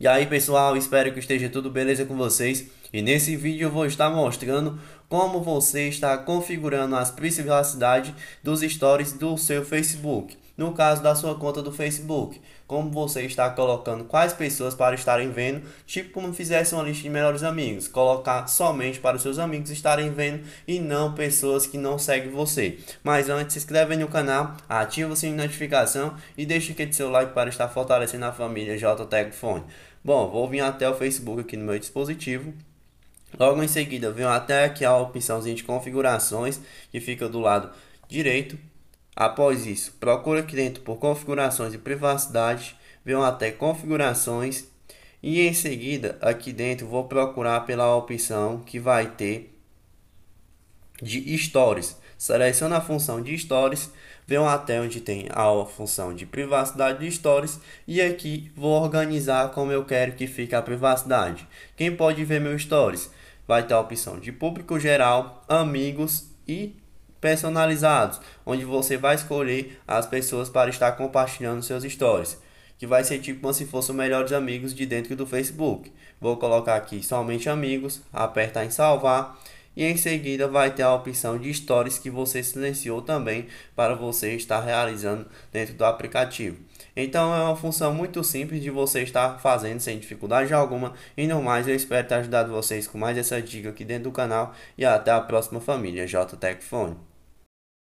E aí pessoal, espero que esteja tudo beleza com vocês. E nesse vídeo eu vou estar mostrando como você está configurando as privacidades dos stories do seu Facebook no caso da sua conta do Facebook, como você está colocando quais pessoas para estarem vendo, tipo como fizesse uma lista de melhores amigos, colocar somente para os seus amigos estarem vendo e não pessoas que não seguem você. Mas antes, se inscreve no canal, ativa o sininho de notificação e deixa aquele seu like para estar fortalecendo a família JTEC Fone. Bom, vou vir até o Facebook aqui no meu dispositivo. Logo em seguida, venho até aqui a opçãozinha de configurações que fica do lado direito Após isso, procura aqui dentro por configurações de privacidade, venham até configurações e em seguida aqui dentro vou procurar pela opção que vai ter de stories. Seleciona a função de stories, venham até onde tem a função de privacidade de stories e aqui vou organizar como eu quero que fique a privacidade. Quem pode ver meu stories? Vai ter a opção de público geral, amigos e personalizados, onde você vai escolher as pessoas para estar compartilhando seus stories, que vai ser tipo como se fossem melhores amigos de dentro do Facebook. Vou colocar aqui somente amigos, apertar em salvar e em seguida vai ter a opção de stories que você silenciou também para você estar realizando dentro do aplicativo. Então é uma função muito simples de você estar fazendo sem dificuldade alguma. E no mais, eu espero ter ajudado vocês com mais essa dica aqui dentro do canal. E até a próxima família, JTech